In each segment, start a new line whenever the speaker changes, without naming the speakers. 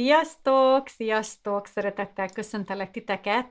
Sziasztok! Sziasztok! Szeretettel köszöntelek titeket!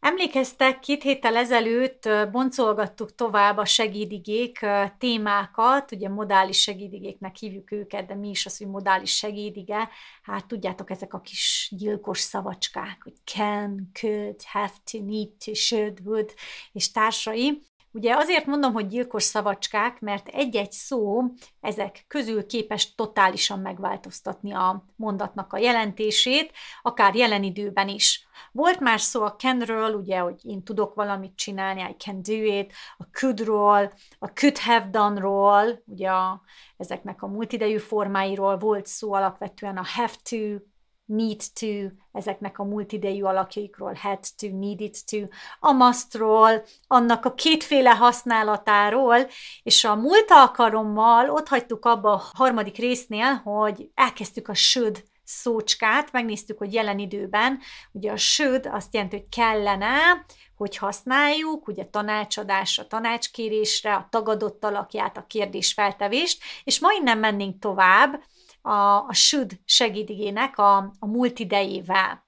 Emlékeztek, két héttel ezelőtt boncolgattuk tovább a segédigék témákat, ugye modális segédigéknek hívjuk őket, de mi is az, hogy modális segédige? Hát tudjátok, ezek a kis gyilkos szavacskák, hogy can, could, have to, need to, should, would és társai. Ugye azért mondom, hogy gyilkos szavacskák, mert egy-egy szó ezek közül képes totálisan megváltoztatni a mondatnak a jelentését, akár jelen időben is. Volt már szó a canről, ugye, hogy én tudok valamit csinálni, I can do it, a couldról, a could have done-ról, ugye a, ezeknek a multidejű formáiról volt szó alapvetően a have to, need to, ezeknek a multidejű alakjaikról, had to, needed to, a mustról, annak a kétféle használatáról, és a múlt alkalommal ott hagytuk abba a harmadik résznél, hogy elkezdtük a should szócskát, megnéztük, hogy jelen időben, ugye a should azt jelenti, hogy kellene, hogy használjuk, ugye tanácsadásra, tanácskérésre, a tagadott alakját, a kérdésfeltevést, és ma innen mennénk tovább, a, a Süd segédigének a, a múlt idejével.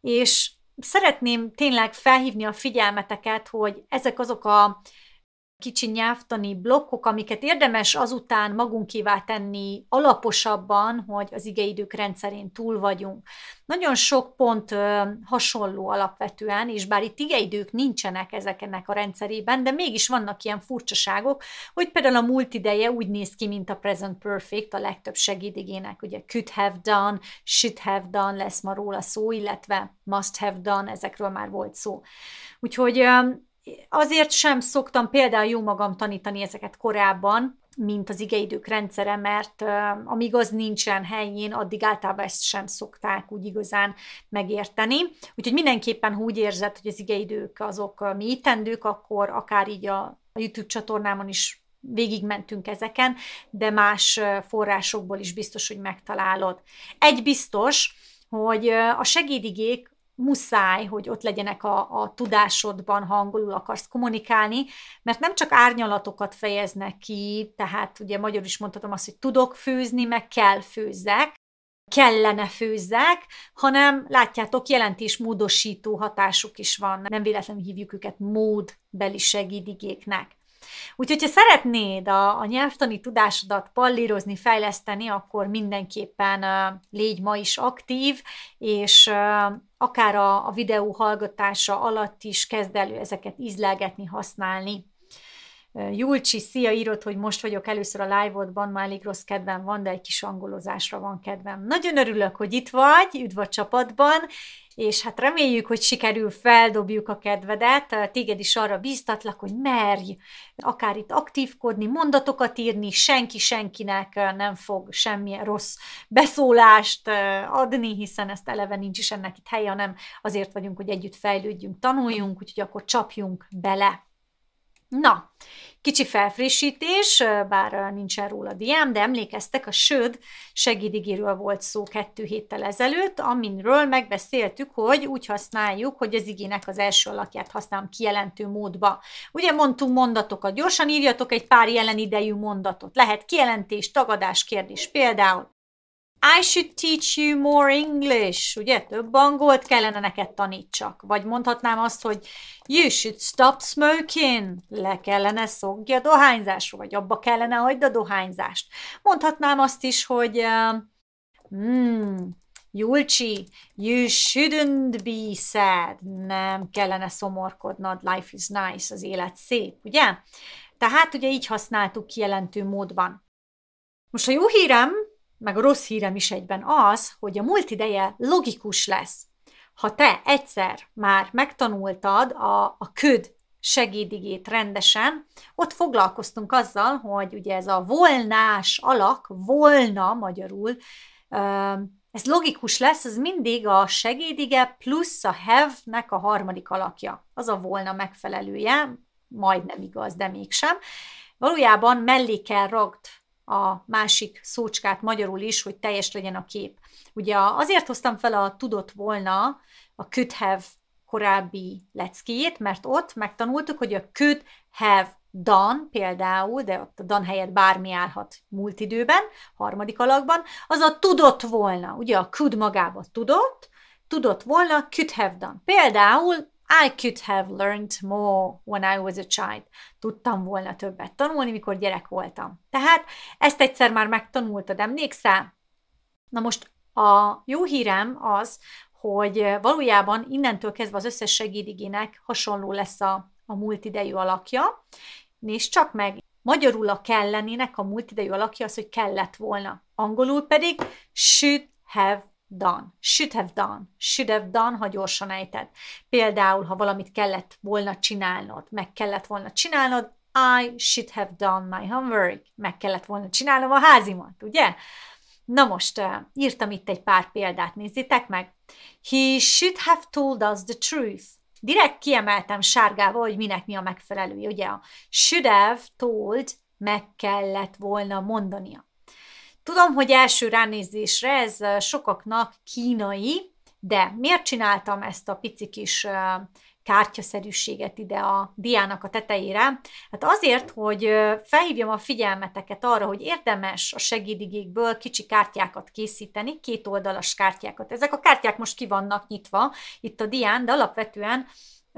És szeretném tényleg felhívni a figyelmeteket, hogy ezek azok a kicsi nyelvtani blokkok, amiket érdemes azután magunkévá tenni alaposabban, hogy az igeidők rendszerén túl vagyunk. Nagyon sok pont ö, hasonló alapvetően, és bár itt igeidők nincsenek ezeknek a rendszerében, de mégis vannak ilyen furcsaságok, hogy például a múlt ideje úgy néz ki, mint a present perfect a legtöbb segédigének, ugye could have done, should have done lesz ma róla szó, illetve must have done, ezekről már volt szó. Úgyhogy ö, azért sem szoktam például jó magam tanítani ezeket korábban, mint az igeidők rendszere, mert uh, amíg az nincsen helyén, addig általában ezt sem szokták úgy igazán megérteni. Úgyhogy mindenképpen, ha úgy érzed, hogy az igeidők azok uh, mi ittendők, akkor akár így a, a YouTube csatornámon is végigmentünk ezeken, de más uh, forrásokból is biztos, hogy megtalálod. Egy biztos, hogy a segédigék muszáj, hogy ott legyenek a, a tudásodban, ha angolul akarsz kommunikálni, mert nem csak árnyalatokat fejeznek ki, tehát ugye magyarul is mondhatom azt, hogy tudok főzni, meg kell főzzek, kellene főzzek, hanem látjátok, jelentésmódosító hatásuk is van. Nem véletlenül hívjuk őket módbeli segédigéknek. Úgyhogy, ha szeretnéd a, a nyelvtani tudásodat pallírozni, fejleszteni, akkor mindenképpen uh, légy ma is aktív, és uh, akár a, a videó hallgatása alatt is kezd elő ezeket ízlelgetni, használni. Julcsi, szia, írott, hogy most vagyok először a live-odban, már elég rossz kedvem van, de egy kis angolozásra van kedvem. Nagyon örülök, hogy itt vagy, üdv a csapatban, és hát reméljük, hogy sikerül feldobjuk a kedvedet, téged is arra bíztatlak, hogy merj akár itt aktívkodni, mondatokat írni, senki senkinek nem fog semmilyen rossz beszólást adni, hiszen ezt eleve nincs is ennek itt helye, hanem azért vagyunk, hogy együtt fejlődjünk, tanuljunk, úgyhogy akkor csapjunk bele. Na, Kicsi felfrissítés, bár nincsen róla diám, de emlékeztek, a Söd segédigéről volt szó kettő héttel ezelőtt, aminről megbeszéltük, hogy úgy használjuk, hogy az igének az első alakját használom kijelentő módba. Ugye mondtunk mondatokat, gyorsan írjatok egy pár jelen idejű mondatot. Lehet kijelentés, tagadás, kérdés például. I should teach you more English, ugye? Több angolt kellene neked tanítsak. Vagy mondhatnám azt, hogy you should stop smoking, le kellene szokni a dohányzásról, vagy abba kellene hagyd a dohányzást. Mondhatnám azt is, hogy uh, Julcsi, you shouldn't be sad, nem kellene szomorkodnod, life is nice, az élet szép, ugye? Tehát ugye így használtuk kijelentő módban. Most a jó hírem, meg a rossz hírem is egyben az, hogy a múlt ideje logikus lesz. Ha te egyszer már megtanultad a, a köd segédigét rendesen, ott foglalkoztunk azzal, hogy ugye ez a volnás alak, volna magyarul, ez logikus lesz, ez mindig a segédige plusz a have-nek a harmadik alakja. Az a volna megfelelője, majdnem igaz, de mégsem. Valójában mellé kell ragt a másik szócskát magyarul is, hogy teljes legyen a kép. Ugye azért hoztam fel a tudott volna, a could have korábbi leckéjét, mert ott megtanultuk, hogy a could have done például, de ott a done helyett bármi állhat múlt időben, harmadik alakban, az a tudott volna, ugye a could magába tudott, tudott volna, could have done. Például I could have learned more when I was a child. Tudtam volna többet tanulni, mikor gyerek voltam. Tehát ezt egyszer már megtanultad, emlékszel? Na most a jó hírem az, hogy valójában innentől kezdve az összes segédigének hasonló lesz a, a múltidejű alakja. Nézd csak meg, magyarul a kellenének a múltidejű alakja az, hogy kellett volna. Angolul pedig should have done, should have done, should have done, ha gyorsan ejted. Például, ha valamit kellett volna csinálnod, meg kellett volna csinálnod, I should have done my homework, meg kellett volna csinálnom a házimat, ugye? Na most, uh, írtam itt egy pár példát, nézzétek meg. He should have told us the truth. Direkt kiemeltem sárgával, hogy minek mi a megfelelője, ugye a should have told meg kellett volna mondania. Tudom, hogy első ránézésre ez sokaknak kínai, de miért csináltam ezt a pici kis kártyaszerűséget ide a diának a tetejére? Hát azért, hogy felhívjam a figyelmeteket arra, hogy érdemes a segédigékből kicsi kártyákat készíteni, két oldalas kártyákat. Ezek a kártyák most ki vannak nyitva itt a dián, de alapvetően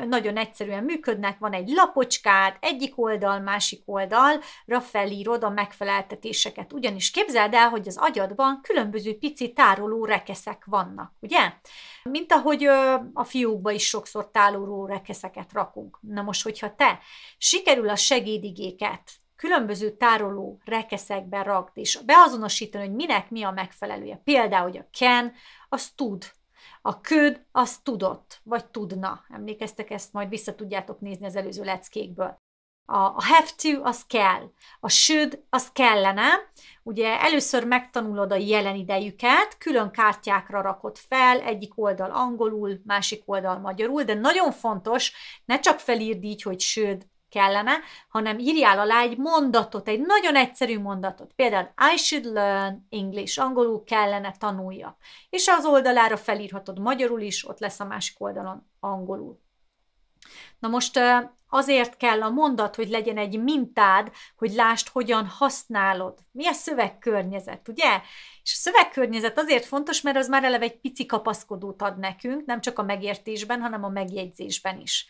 nagyon egyszerűen működnek, van egy lapocskád, egyik oldal, másik oldalra felírod a megfeleltetéseket. Ugyanis képzeld el, hogy az agyadban különböző pici tároló rekeszek vannak, ugye? Mint ahogy a fiúkba is sokszor tároló rekeszeket rakunk. Na most, hogyha te sikerül a segédigéket különböző tároló rekeszekben rakd, és beazonosítani, hogy minek mi a megfelelője. Például, hogy a can, az tud a köd az tudott, vagy tudna. Emlékeztek ezt, majd vissza tudjátok nézni az előző leckékből. A, a have to az kell, a should az kellene. Ugye először megtanulod a jelen idejüket, külön kártyákra rakod fel, egyik oldal angolul, másik oldal magyarul, de nagyon fontos, ne csak felírd így, hogy should kellene, hanem írjál alá egy mondatot, egy nagyon egyszerű mondatot. Például I should learn English, angolul kellene tanuljak. És az oldalára felírhatod magyarul is, ott lesz a másik oldalon angolul. Na most azért kell a mondat, hogy legyen egy mintád, hogy lásd, hogyan használod. Mi a szövegkörnyezet, ugye? És a szövegkörnyezet azért fontos, mert az már eleve egy pici kapaszkodót ad nekünk, nem csak a megértésben, hanem a megjegyzésben is.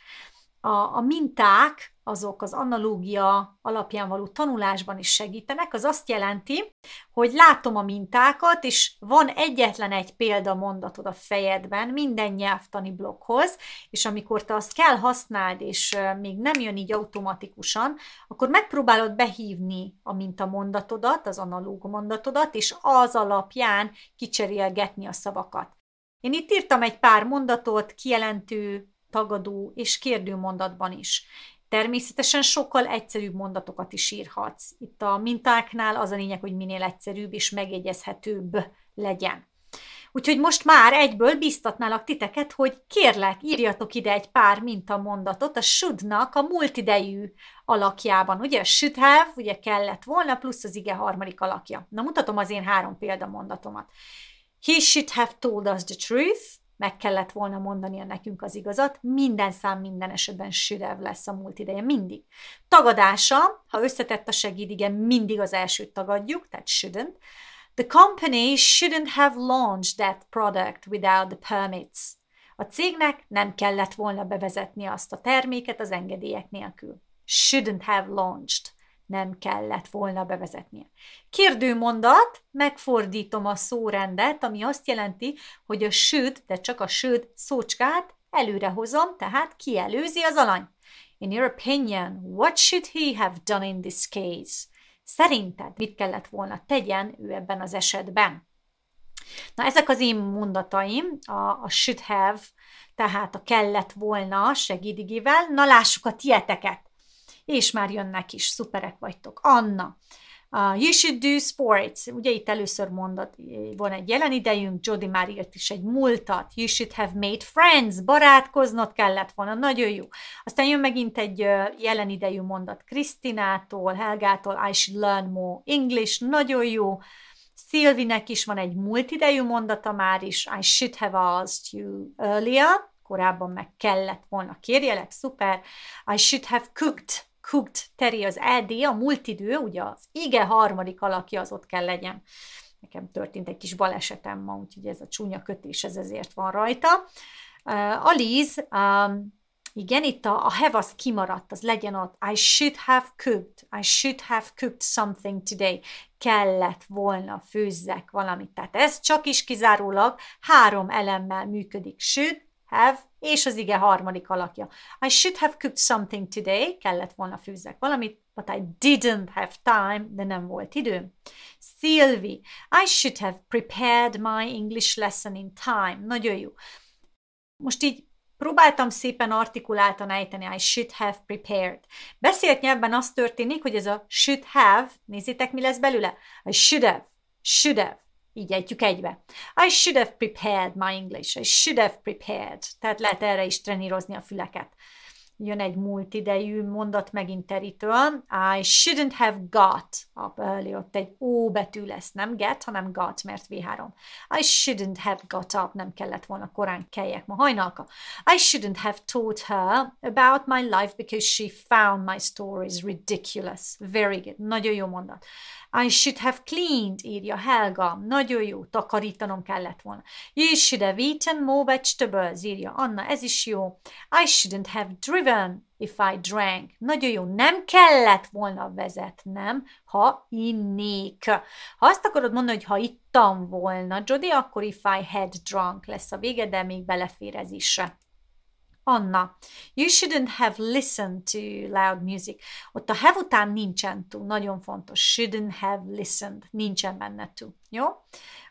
A, a minták azok az analógia alapján való tanulásban is segítenek, az azt jelenti, hogy látom a mintákat, és van egyetlen egy példamondatod a fejedben minden nyelvtani blokkhoz, és amikor te azt kell használd, és még nem jön így automatikusan, akkor megpróbálod behívni a mintamondatodat, az analóg mondatodat, és az alapján kicserélgetni a szavakat. Én itt írtam egy pár mondatot, kijelentő, tagadó és kérdő mondatban is. Természetesen sokkal egyszerűbb mondatokat is írhatsz. Itt a mintáknál az a lényeg, hogy minél egyszerűbb és megjegyezhetőbb legyen. Úgyhogy most már egyből biztatnálak titeket, hogy kérlek, írjatok ide egy pár mintamondatot a should-nak a multidejű alakjában. Ugye a should have, ugye kellett volna, plusz az ige harmadik alakja. Na mutatom az én három példamondatomat. He should have told us the truth meg kellett volna mondania nekünk az igazat, minden szám minden esetben Sürev lesz a múlt ideje, mindig. Tagadása, ha összetett a segéd, igen, mindig az elsőt tagadjuk, tehát shouldn't. The company shouldn't have launched that product without the permits. A cégnek nem kellett volna bevezetni azt a terméket az engedélyek nélkül. Shouldn't have launched nem kellett volna bevezetnie. Kérdőmondat, megfordítom a szórendet, ami azt jelenti, hogy a sőt, de csak a sőt szócskát előrehozom, tehát kielőzi az alany. In your opinion, what should he have done in this case? Szerinted mit kellett volna tegyen ő ebben az esetben? Na ezek az én mondataim, a, a should have, tehát a kellett volna segédigivel. Na lássuk a tieteket és már jönnek is, szuperek vagytok. Anna, uh, you should do sports, ugye itt először mondott, van egy jelen idejünk, Jody már írt is egy múltat, you should have made friends, barátkoznod kellett volna, nagyon jó. Aztán jön megint egy jelen idejű mondat Krisztinától, Helgától, I should learn more English, nagyon jó. Szilvinek is van egy idejű mondata már is, I should have asked you earlier, korábban meg kellett volna, kérjelek, szuper. I should have cooked, Cooked Terry az ED, a multidő, ugye az ige harmadik alakja az ott kell legyen. Nekem történt egy kis balesetem ma, úgyhogy ez a csúnya kötés, ez ezért van rajta. Uh, a Liz, um, igen, itt a, a have az kimaradt, az legyen ott. I should have cooked, I should have cooked something today. Kellett volna főzzek valamit. Tehát ez csak is kizárólag három elemmel működik. Should, have, és az ige harmadik alakja. I should have cooked something today, kellett volna fűzzek valamit, but I didn't have time, de nem volt időm. Sylvie, I should have prepared my English lesson in time. Nagyon jó. Most így Próbáltam szépen artikuláltan ejteni, I should have prepared. Beszélt nyelvben az történik, hogy ez a should have, nézzétek mi lesz belőle, I should have, should have így ejtjük egybe. I should have prepared my English. I should have prepared. Tehát lehet erre is trenírozni a füleket jön egy múlt idejű mondat megint terítően, I shouldn't have got up early, ott egy O betű lesz, nem get, hanem got, mert V3. I shouldn't have got up, nem kellett volna korán kelljek ma hajnalka. I shouldn't have taught her about my life because she found my stories ridiculous. Very good, nagyon jó mondat. I should have cleaned, írja Helga. Nagyon jó, takarítanom kellett volna. You should have eaten more vegetables, írja Anna, ez is jó. I shouldn't have driven driven if I drank. Nagyon jó, nem kellett volna vezetnem, ha innék. Ha azt akarod mondani, hogy ha ittam volna, Jody, akkor if I had drunk lesz a vége, de még belefér ez is. Anna, you shouldn't have listened to loud music. Ott a have után nincsen to, nagyon fontos. Shouldn't have listened, nincsen benne to. Jó? Oké,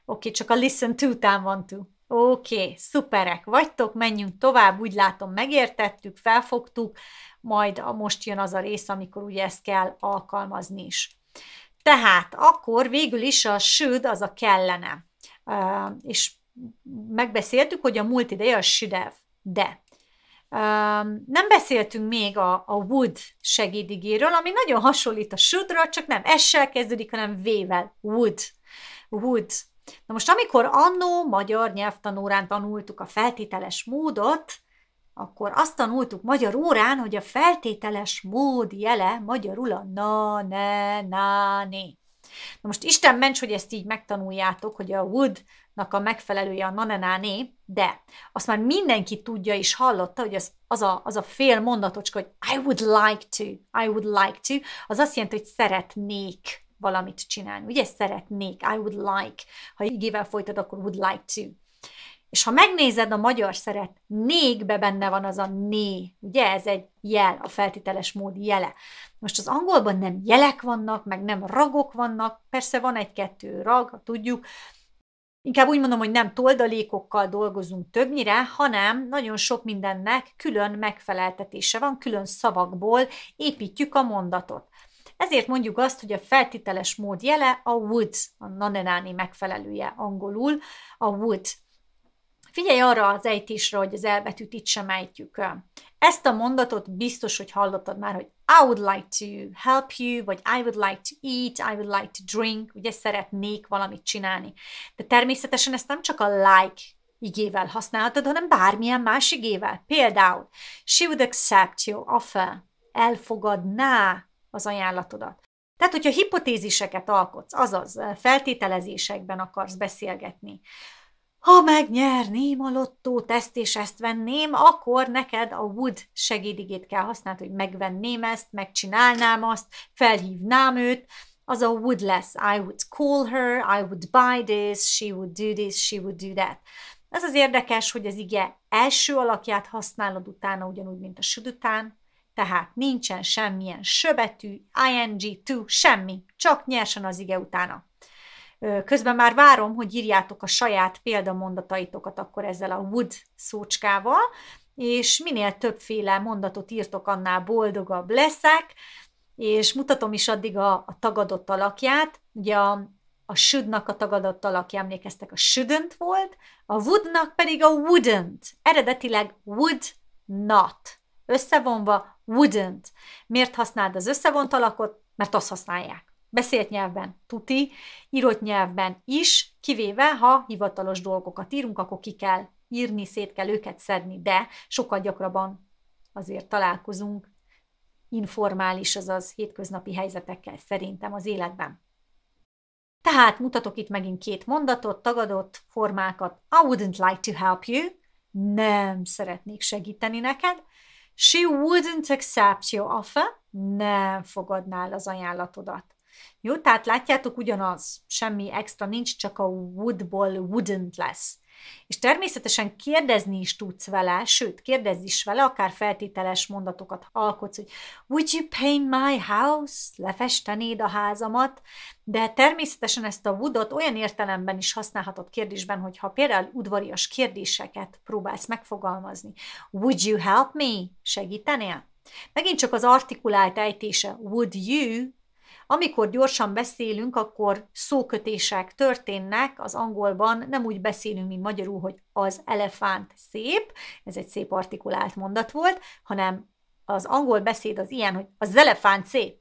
okay, csak a listen to után van to. Oké, okay, szuperek vagytok, menjünk tovább, úgy látom megértettük, felfogtuk, majd a most jön az a rész, amikor ugye ezt kell alkalmazni is. Tehát akkor végül is a should az a kellene. Uh, és megbeszéltük, hogy a múlt ideje a should de Um, nem beszéltünk még a, a would segédigéről, ami nagyon hasonlít a shouldra, csak nem s kezdődik, hanem v-vel, would. Would. Na most, amikor annó magyar nyelvtanórán tanultuk a feltételes módot, akkor azt tanultuk magyar órán, hogy a feltételes mód jele magyarul a na, ne, na, né. Na most Isten ments, hogy ezt így megtanuljátok, hogy a would-nak a megfelelője a né, de azt már mindenki tudja és hallotta, hogy az, az, a, az a fél mondatocska, hogy I would like to, I would like to, az azt jelenti, hogy szeretnék valamit csinálni. Ugye szeretnék, I would like. Ha igével folytad, akkor would like to. És ha megnézed a magyar szeret, négbe benne van az a né, ugye ez egy jel, a feltételes mód jele. Most az angolban nem jelek vannak, meg nem ragok vannak, persze van egy-kettő rag, ha tudjuk, Inkább úgy mondom, hogy nem toldalékokkal dolgozunk többnyire, hanem nagyon sok mindennek külön megfeleltetése van, külön szavakból építjük a mondatot. Ezért mondjuk azt, hogy a feltételes mód jele a would, a nanenáni megfelelője angolul, a would. Figyelj arra az ejtésre, hogy az elbetűt itt sem ejtjük. Ezt a mondatot biztos, hogy hallottad már, hogy I would like to help you, vagy I would like to eat, I would like to drink, ugye szeretnék valamit csinálni. De természetesen ezt nem csak a like igével használhatod, hanem bármilyen más igével. Például, she would accept your offer, elfogadná az ajánlatodat. Tehát, hogyha hipotéziseket alkotsz, azaz eh, feltételezésekben akarsz beszélgetni, ha megnyerném a lottó teszt és ezt venném, akkor neked a wood segédigét kell használni, hogy megvenném ezt, megcsinálnám azt, felhívnám őt, az a would lesz. I would call her, I would buy this, she would do this, she would do that. Ez az érdekes, hogy az ige első alakját használod utána, ugyanúgy, mint a should után, tehát nincsen semmilyen söbetű, ing, to, semmi, csak nyersen az ige utána. Közben már várom, hogy írjátok a saját példamondataitokat akkor ezzel a would szócskával, és minél többféle mondatot írtok, annál boldogabb leszek, és mutatom is addig a, a tagadott alakját. Ugye a, a shouldnak a tagadott alakja, emlékeztek, a shouldn't volt, a wouldnak pedig a wouldn't. Eredetileg would not. Összevonva wouldn't. Miért használd az összevont alakot? Mert azt használják. Beszélt nyelvben, tuti, írott nyelvben is, kivéve, ha hivatalos dolgokat írunk, akkor ki kell írni, szét kell őket szedni, de sokkal gyakrabban azért találkozunk informális, azaz hétköznapi helyzetekkel szerintem az életben. Tehát mutatok itt megint két mondatot, tagadott formákat. I wouldn't like to help you. Nem szeretnék segíteni neked. She wouldn't accept your offer. Nem fogadnál az ajánlatodat. Jó, tehát látjátok, ugyanaz. Semmi extra nincs, csak a woodból wouldn't lesz. És természetesen kérdezni is tudsz vele, sőt, kérdezz is vele, akár feltételes mondatokat alkotsz, hogy would you paint my house? Lefestenéd a házamat? De természetesen ezt a woodot olyan értelemben is használhatod kérdésben, hogyha például udvarias kérdéseket próbálsz megfogalmazni. Would you help me? Segítenél? Megint csak az artikulált ejtése would you amikor gyorsan beszélünk, akkor szókötések történnek, az angolban nem úgy beszélünk, mint magyarul, hogy az elefánt szép, ez egy szép artikulált mondat volt, hanem az angol beszéd az ilyen, hogy az elefánt szép.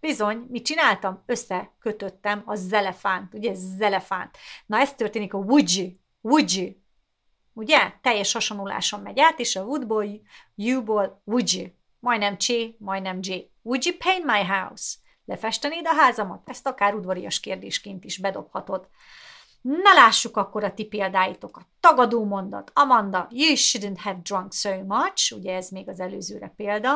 Bizony, mit csináltam? Összekötöttem a zelefánt, ugye zelefánt. Na ez történik a would you, would you. Ugye? Teljes hasonlásom megy át, és a would-ból, you-ból would you. Majdnem C, majdnem J. Would you paint my house? Lefestenéd a házamat? Ezt akár udvarias kérdésként is bedobhatod. Na lássuk akkor a ti példáitokat. Tagadó mondat. Amanda, you shouldn't have drunk so much. Ugye ez még az előzőre példa.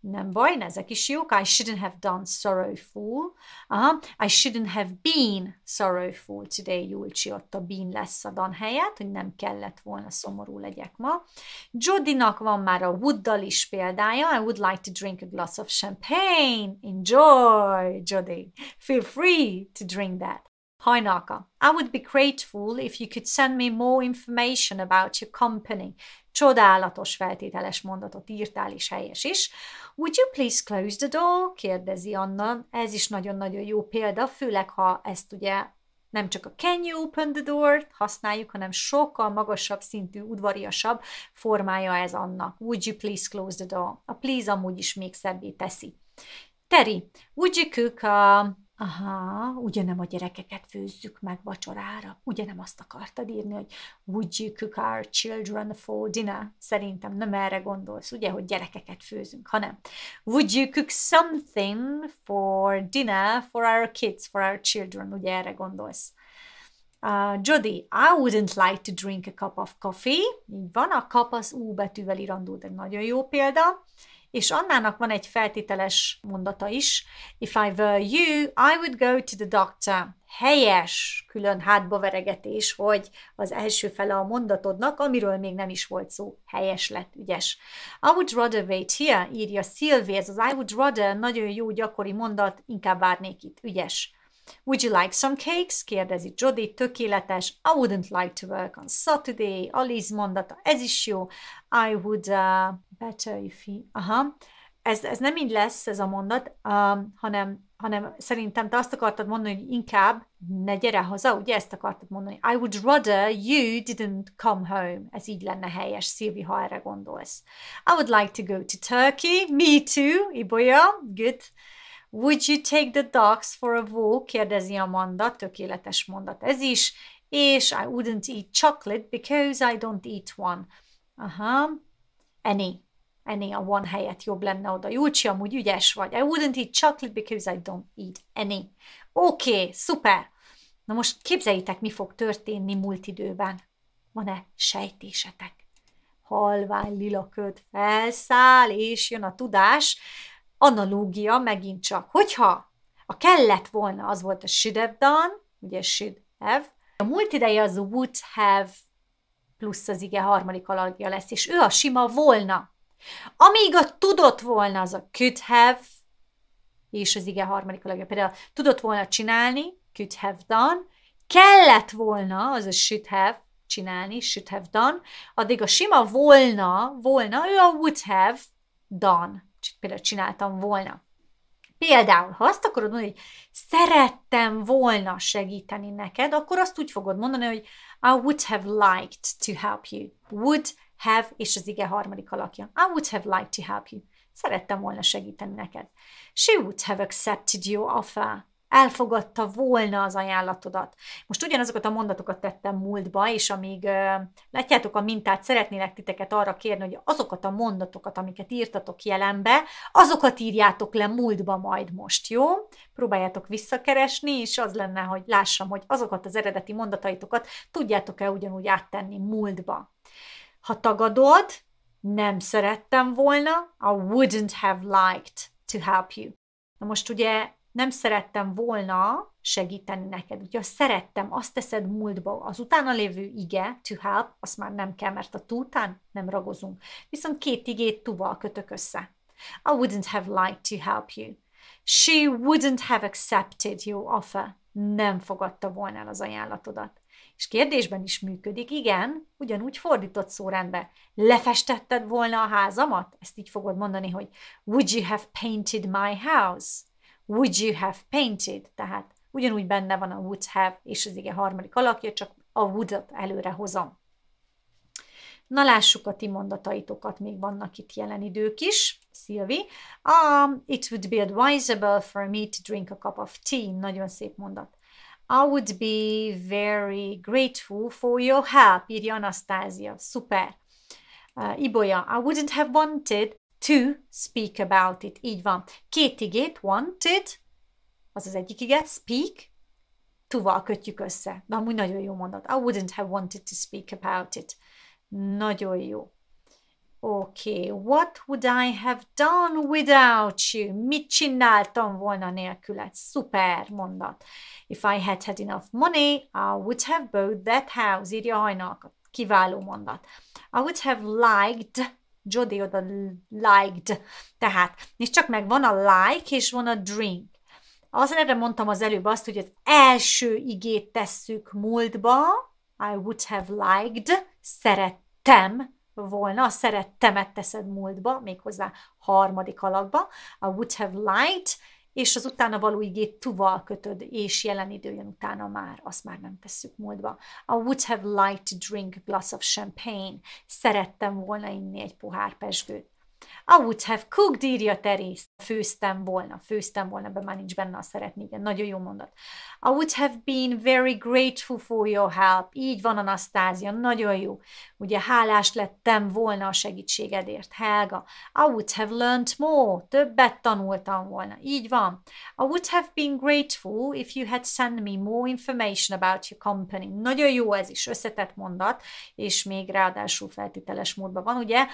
Nem baj, ezek is jók. I shouldn't have done sorrowful. Aha. I shouldn't have been sorrowful today, Julcsi. Ott a been lesz a dan helyett, hogy nem kellett volna szomorú legyek ma. Jodinak van már a wooddal is példája. I would like to drink a glass of champagne. Enjoy, Jody. Feel free to drink that. Hi Naka, I would be grateful if you could send me more information about your company. Csodálatos feltételes mondatot írtál, és helyes is. Would you please close the door? kérdezi Anna. Ez is nagyon-nagyon jó példa, főleg ha ezt ugye nem csak a can you open the door használjuk, hanem sokkal magasabb szintű, udvariasabb formája ez annak. Would you please close the door? A please amúgy is még szebbé teszi. Teri, would you cook a uh, Aha, ugye nem a gyerekeket főzzük meg vacsorára? Ugye nem azt akartad írni, hogy would you cook our children for dinner? Szerintem nem erre gondolsz, ugye, hogy gyerekeket főzünk, hanem would you cook something for dinner for our kids, for our children? Ugye erre gondolsz. Uh, Jody, I wouldn't like to drink a cup of coffee. Így van, a cup az U betűvel irandó, de nagyon jó példa. És Annának van egy feltételes mondata is. If I were you, I would go to the doctor. Helyes külön hátba veregetés, hogy az első fele a mondatodnak, amiről még nem is volt szó. Helyes lett, ügyes. I would rather wait here, írja Sylvie. Ez az I would rather nagyon jó gyakori mondat, inkább várnék itt, ügyes. Would you like some cakes? kérdezi Jody, tökéletes. I wouldn't like to work on Saturday. Alice mondata, ez is jó. I would uh, Becseifi. Aha. Ez, ez nem így lesz ez a mondat, um, hanem, hanem szerintem te azt akartad mondani, hogy inkább ne gyere haza, ugye ezt akartad mondani. I would rather you didn't come home. Ez így lenne helyes, Szilvi, ha erre gondolsz. I would like to go to Turkey. Me too, Ibolya. Good. Would you take the dogs for a walk? Kérdezi mondat, tökéletes mondat ez is. És I wouldn't eat chocolate because I don't eat one. Aha, any ennél a one helyet jobb lenne oda. Júlcsi, amúgy ügyes vagy. I wouldn't eat chocolate because I don't eat any. Oké, okay, szuper. Na most képzeljétek, mi fog történni múlt időben. Van-e sejtésetek? Halvány lila köd felszáll, és jön a tudás. Analógia megint csak. Hogyha a kellett volna, az volt a should have done, ugye should have. A múlt ideje az would have plusz az ige harmadik alagja lesz, és ő a sima volna. Amíg a tudott volna az a could have, és az igen harmadik a legjobb. Például tudott volna csinálni, could have done, kellett volna, az a should have, csinálni, should have done, addig a sima volna, volna, ő a would have done, például csináltam volna. Például, ha azt akarod mondani, hogy szerettem volna segíteni neked, akkor azt úgy fogod mondani, hogy I would have liked to help you. Would have és az ige harmadik alakja. I would have liked to help you. Szerettem volna segíteni neked. She would have accepted your offer. Elfogadta volna az ajánlatodat. Most ugyanazokat a mondatokat tettem múltba, és amíg uh, látjátok a mintát, szeretnélek titeket arra kérni, hogy azokat a mondatokat, amiket írtatok jelenbe, azokat írjátok le múltba majd most, jó? Próbáljátok visszakeresni, és az lenne, hogy lássam, hogy azokat az eredeti mondataitokat tudjátok-e ugyanúgy áttenni múltba. Ha tagadod, nem szerettem volna, I wouldn't have liked to help you. Na most ugye nem szerettem volna segíteni neked. Ugye szerettem, azt teszed múltba. Az utána lévő ige, to help, azt már nem kell, mert a to után nem ragozunk. Viszont két igét tuval kötök össze. I wouldn't have liked to help you. She wouldn't have accepted your offer. Nem fogadta volna el az ajánlatodat. És kérdésben is működik, igen, ugyanúgy fordított szórendbe. Lefestetted volna a házamat? Ezt így fogod mondani, hogy would you have painted my house? Would you have painted? Tehát ugyanúgy benne van a would have és az igen harmadik alakja, csak a would-ot előre hozom. Na lássuk a ti mondataitokat, még vannak itt jelen idők is. Szilvi, um, it would be advisable for me to drink a cup of tea. Nagyon szép mondat. I would be very grateful for your help, Iri Anastasia. Szuper! Uh, Ibolya, I wouldn't have wanted to speak about it. Így van. Két igét, wanted, az az egyik ige, speak, tuval kötjük össze. De amúgy nagyon jó mondat. I wouldn't have wanted to speak about it. Nagyon jó. Oké, okay. what would I have done without you? Mit csináltam volna nélküled? Szuper mondat. If I had had enough money, I would have bought that house, írja hajnak. Kiváló mondat. I would have liked, Jody oda liked, tehát, és csak meg van a like és van a drink. Az erre mondtam az előbb azt, hogy az első igét tesszük múltba, I would have liked, szerettem, volna, a szerettemet teszed múltba, méghozzá harmadik alakba, a would have liked, és az utána való igét tuval kötöd, és jelen időjön utána már, azt már nem tesszük múltba. I would have liked to drink a glass of champagne. Szerettem volna inni egy pohár pesgőt. I would have cooked, írja Terész. Főztem volna, főztem volna, be már nincs benne a szeretni, igen, nagyon jó mondat. I would have been very grateful for your help. Így van, Anasztázia, nagyon jó. Ugye hálás lettem volna a segítségedért, Helga. I would have learned more. Többet tanultam volna. Így van. I would have been grateful if you had sent me more information about your company. Nagyon jó ez is, összetett mondat, és még ráadásul feltételes módban van, ugye?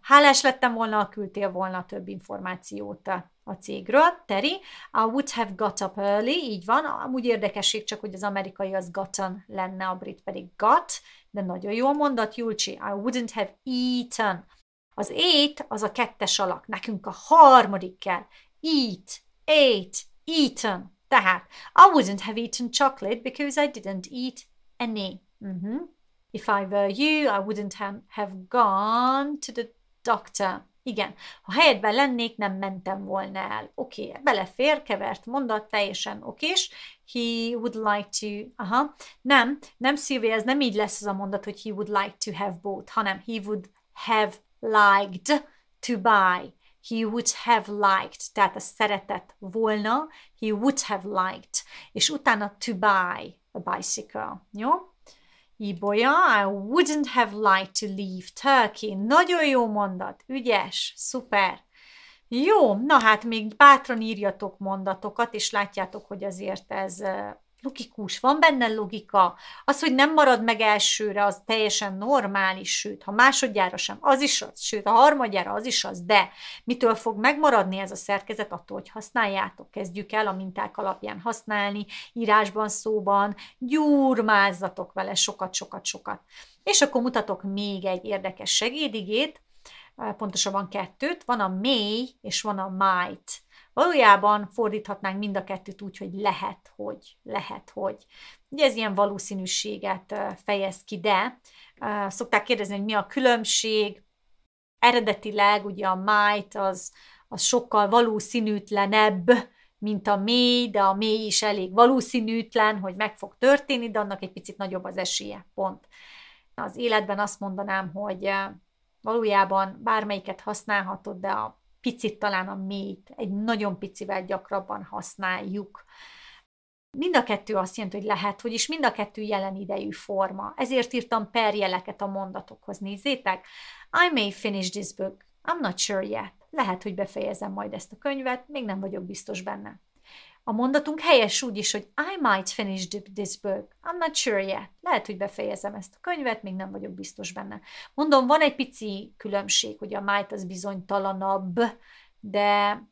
Hálás lettem volna, ha küldtél volna több információt a cégről, Terry. I would have got up early, így van. Amúgy érdekesség csak, hogy az amerikai az gotten lenne, a brit pedig got, de nagyon jól mondat, Julcsi. I wouldn't have eaten. Az eight az a kettes alak, nekünk a harmadik kell. Eat, ate, eaten. Tehát, I wouldn't have eaten chocolate because I didn't eat any. Uh-huh. If I were you, I wouldn't have gone to the doctor. Igen, ha helyedben lennék, nem mentem volna el. Oké, okay. belefér, kevert mondat, teljesen okés. He would like to... Aha. Nem, nem Sylvia, ez nem így lesz az a mondat, hogy he would like to have bought. hanem he would have liked to buy. He would have liked, tehát a szeretett volna, he would have liked, és utána to buy a bicycle, jó? Ibolya, I wouldn't have liked to leave Turkey. Nagyon jó mondat, ügyes, szuper. Jó, na hát még bátran írjatok mondatokat, és látjátok, hogy azért ez logikus, van benne logika. Az, hogy nem marad meg elsőre, az teljesen normális, sőt, ha másodjára sem, az is az, sőt, a harmadjára az is az, de mitől fog megmaradni ez a szerkezet? Attól, hogy használjátok, kezdjük el a minták alapján használni, írásban, szóban, gyurmázzatok vele sokat, sokat, sokat. És akkor mutatok még egy érdekes segédigét, pontosabban kettőt, van a may és van a might. Valójában fordíthatnánk mind a kettőt úgy, hogy lehet, hogy, lehet, hogy. Ugye ez ilyen valószínűséget fejez ki, de szokták kérdezni, hogy mi a különbség. Eredetileg ugye a might az, az sokkal valószínűtlenebb, mint a mély, de a mély is elég valószínűtlen, hogy meg fog történni, de annak egy picit nagyobb az esélye, pont. Az életben azt mondanám, hogy valójában bármelyiket használhatod, de a picit talán a mélyt, egy nagyon picivel gyakrabban használjuk. Mind a kettő azt jelenti, hogy lehet, hogy is mind a kettő jelen idejű forma. Ezért írtam perjeleket a mondatokhoz. Nézzétek! I may finish this book. I'm not sure yet. Lehet, hogy befejezem majd ezt a könyvet, még nem vagyok biztos benne. A mondatunk helyes úgy is, hogy I might finish this book. I'm not sure yet. Lehet, hogy befejezem ezt a könyvet, még nem vagyok biztos benne. Mondom, van egy pici különbség, hogy a might az bizonytalanabb, de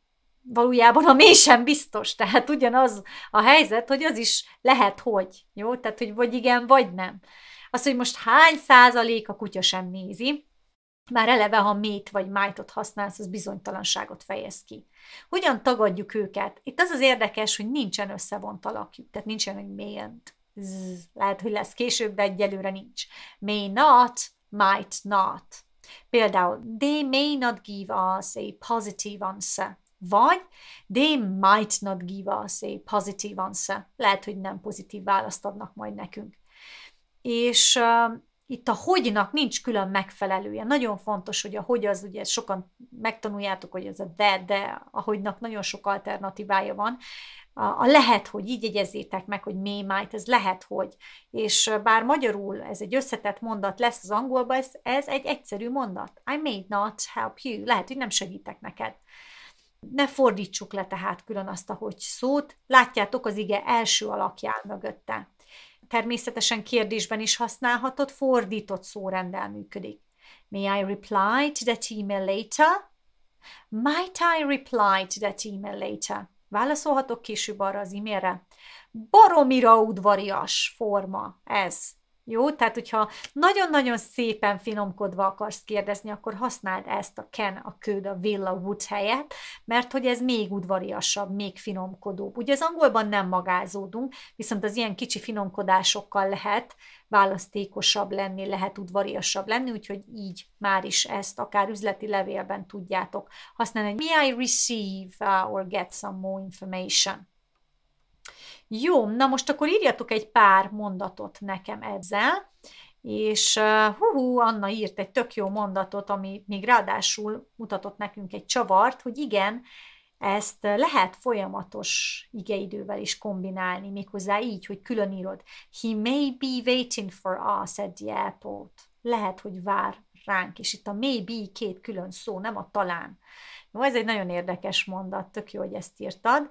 valójában a mély sem biztos, tehát ugyanaz a helyzet, hogy az is lehet, hogy, jó? Tehát, hogy vagy igen, vagy nem. Az, hogy most hány százalék a kutya sem nézi, már eleve, ha mét vagy májtot használsz, az bizonytalanságot fejez ki. Hogyan tagadjuk őket? Itt az az érdekes, hogy nincsen összevont alakjuk, tehát nincsen, hogy mélyent. lehet, hogy lesz később, de egyelőre nincs. May not, might not. Például, they may not give us a positive answer. Vagy they might not give us a positive answer. Lehet, hogy nem pozitív választ adnak majd nekünk. És itt a hogynak nincs külön megfelelője. Nagyon fontos, hogy a hogy az, ugye sokan megtanuljátok, hogy ez a de, de a hogynak nagyon sok alternatívája van. A, a lehet, hogy így jegyezzétek meg, hogy mémájt, ez lehet, hogy. És bár magyarul ez egy összetett mondat lesz az angolban, ez, ez egy egyszerű mondat. I may not help you. Lehet, hogy nem segítek neked. Ne fordítsuk le tehát külön azt a hogy szót. Látjátok az ige első alakján mögötte. Természetesen kérdésben is használhatod, fordított szórendel működik. May I reply to that email later? Might I reply to that email later? Válaszolhatok később arra az e-mailre. Baromira udvarias forma ez. Jó? Tehát, hogyha nagyon-nagyon szépen finomkodva akarsz kérdezni, akkor használd ezt a ken, a köd, a will, a helyet, mert hogy ez még udvariasabb, még finomkodóbb. Ugye az angolban nem magázódunk, viszont az ilyen kicsi finomkodásokkal lehet választékosabb lenni, lehet udvariasabb lenni, úgyhogy így már is ezt akár üzleti levélben tudjátok használni. May I receive uh, or get some more information? Jó, na most akkor írjatok egy pár mondatot nekem ezzel, és hú, Anna írt egy tök jó mondatot, ami még ráadásul mutatott nekünk egy csavart, hogy igen, ezt lehet folyamatos igeidővel is kombinálni, méghozzá így, hogy külön írod. He may be waiting for us at the airport. Lehet, hogy vár ránk, és itt a maybe két külön szó, nem a talán. No, ez egy nagyon érdekes mondat, tök jó, hogy ezt írtad.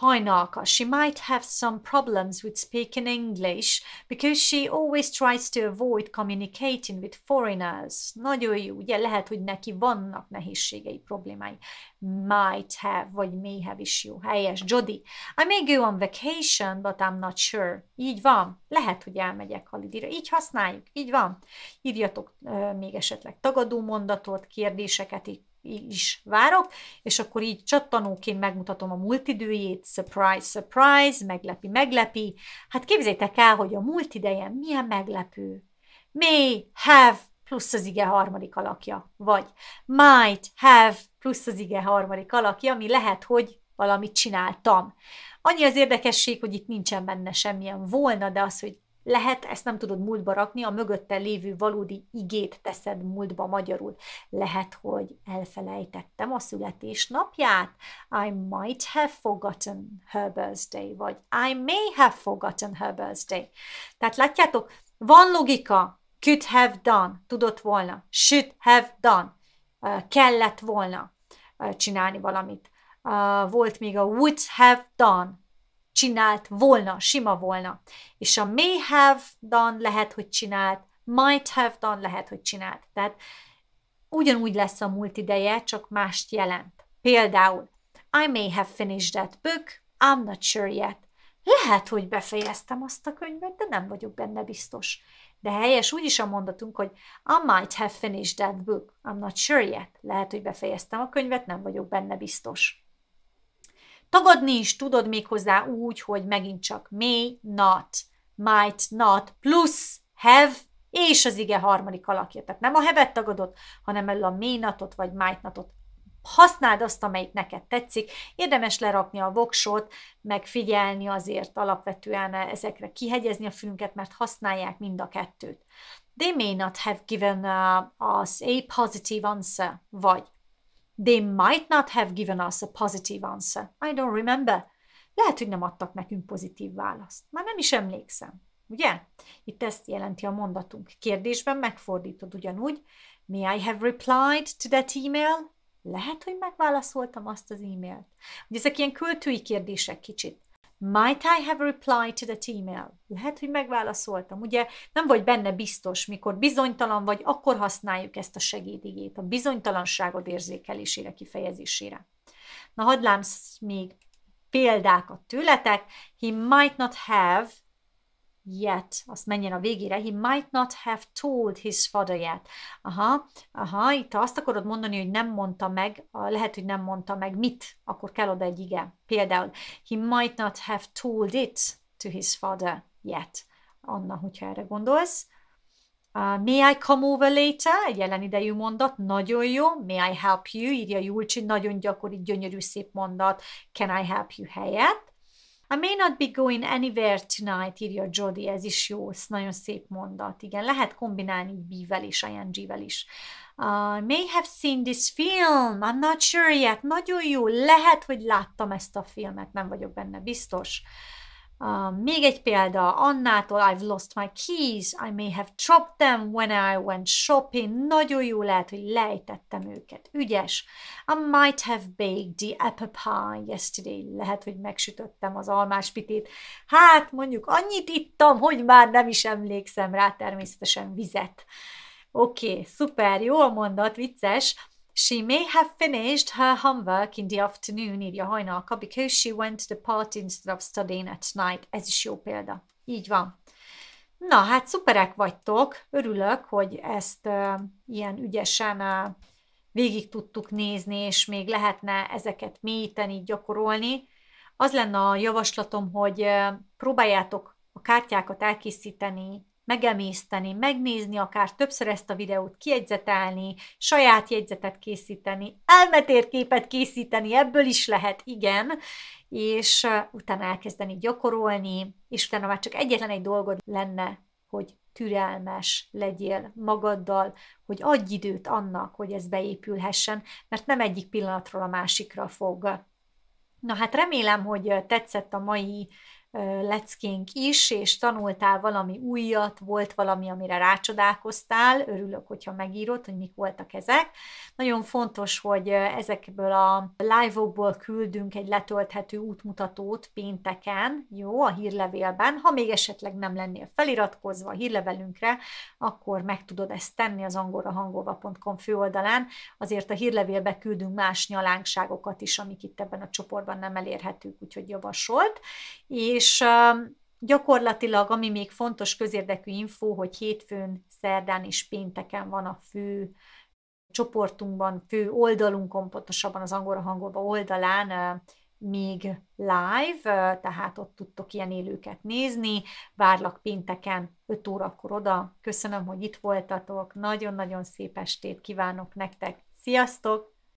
Hoinaka. She might have some problems with speaking English because she always tries to avoid communicating with foreigners. Nagyon jó, ugye lehet, hogy neki vannak nehézségei, problémái. Might have, vagy may have is jó. Helyes, Jody. I may go on vacation, but I'm not sure. Így van. Lehet, hogy elmegyek halidira. Így használjuk. Így van. Írjatok uh, még esetleg tagadó mondatot, kérdéseket, így is várok, és akkor így csattanóként megmutatom a multidőjét, surprise, surprise, meglepi, meglepi. Hát képzétek el, hogy a múlt ideje milyen meglepő. May have plusz az ige harmadik alakja, vagy might have plusz az ige harmadik alakja, ami lehet, hogy valamit csináltam. Annyi az érdekesség, hogy itt nincsen benne semmilyen volna, de az, hogy lehet, ezt nem tudod múltba rakni, a mögötte lévő valódi igét teszed múltba magyarul. Lehet, hogy elfelejtettem a születésnapját. I might have forgotten her birthday, vagy I may have forgotten her birthday. Tehát látjátok, van logika. Could have done, tudott volna. Should have done, uh, kellett volna uh, csinálni valamit. Uh, volt még a would have done, csinált volna, sima volna. És a may have done lehet, hogy csinált, might have done lehet, hogy csinált. Tehát ugyanúgy lesz a múlt ideje, csak mást jelent. Például, I may have finished that book, I'm not sure yet. Lehet, hogy befejeztem azt a könyvet, de nem vagyok benne biztos. De helyes úgy is a mondatunk, hogy I might have finished that book, I'm not sure yet. Lehet, hogy befejeztem a könyvet, nem vagyok benne biztos. Tagadni is tudod még hozzá úgy, hogy megint csak may not, might not, plusz have, és az ige harmadik alakja. Tehát nem a hevet tagadod, hanem elő a may notot vagy might notot használd azt, amelyik neked tetszik. Érdemes lerakni a voksot, meg figyelni azért alapvetően ezekre, kihegyezni a fülünket, mert használják mind a kettőt. They may not have given uh, us a positive answer, vagy They might not have given us a positive answer. I don't remember. Lehet, hogy nem adtak nekünk pozitív választ. Már nem is emlékszem. Ugye? Itt ezt jelenti a mondatunk. Kérdésben megfordítod ugyanúgy. May I have replied to that email? Lehet, hogy megválaszoltam azt az e-mailt. Ugye ezek ilyen költői kérdések kicsit. Might I have replied to that email? Lehet, hogy megválaszoltam. Ugye nem vagy benne biztos, mikor bizonytalan vagy, akkor használjuk ezt a segédigét, a bizonytalanságod érzékelésére, kifejezésére. Na, hadd még példákat tőletek. He might not have yet. Azt menjen a végére. He might not have told his father yet. Aha, aha, itt ha azt akarod mondani, hogy nem mondta meg, lehet, hogy nem mondta meg mit, akkor kell oda egy igen. Például, he might not have told it to his father yet. Anna, hogyha erre gondolsz. Uh, may I come over later? Egy jelen idejű mondat, nagyon jó. May I help you? Írja Julcsi, nagyon gyakori, gyönyörű, szép mondat. Can I help you helyett? I may not be going anywhere tonight, írja Jody, ez is jó, ez nagyon szép mondat. Igen, lehet kombinálni B-vel is, ing-vel is. Uh, may have seen this film, I'm not sure yet. Nagyon jó, lehet, hogy láttam ezt a filmet, nem vagyok benne biztos. Uh, Um, még egy példa, Annától, I've lost my keys, I may have dropped them when I went shopping. Nagyon jó lehet, hogy lejtettem őket. Ügyes. I might have baked the apple pie yesterday. Lehet, hogy megsütöttem az almás pitét. Hát, mondjuk annyit ittam, hogy már nem is emlékszem rá, természetesen vizet. Oké, okay, szuper, jó a mondat, vicces. She may have finished her homework in the afternoon írja hajnalka because she went to the party instead of studying at night. Ez is jó példa. Így van. Na hát szuperek vagytok, örülök, hogy ezt uh, ilyen ügyesen uh, végig tudtuk nézni, és még lehetne ezeket mélyíteni, gyakorolni. Az lenne a javaslatom, hogy uh, próbáljátok a kártyákat elkészíteni megemészteni, megnézni akár többször ezt a videót, kiegyzetelni, saját jegyzetet készíteni, elmetérképet készíteni, ebből is lehet, igen, és utána elkezdeni gyakorolni, és utána már csak egyetlen egy dolgod lenne, hogy türelmes legyél magaddal, hogy adj időt annak, hogy ez beépülhessen, mert nem egyik pillanatról a másikra fog. Na hát remélem, hogy tetszett a mai leckénk is, és tanultál valami újat, volt valami, amire rácsodálkoztál, örülök, hogyha megírod, hogy mik voltak ezek. Nagyon fontos, hogy ezekből a live-okból küldünk egy letölthető útmutatót pénteken, jó, a hírlevélben. Ha még esetleg nem lennél feliratkozva a hírlevelünkre, akkor meg tudod ezt tenni az angolrahangolva.com főoldalán. Azért a hírlevélbe küldünk más nyalánkságokat is, amik itt ebben a csoportban nem elérhetők, úgyhogy javasolt. És és gyakorlatilag, ami még fontos közérdekű info, hogy hétfőn, szerdán és pénteken van a fő csoportunkban, fő oldalunkon, pontosabban az angolra hangolva oldalán még live, tehát ott tudtok ilyen élőket nézni. Várlak pénteken 5 órakor oda. Köszönöm, hogy itt voltatok. Nagyon-nagyon szép estét kívánok nektek. Sziasztok!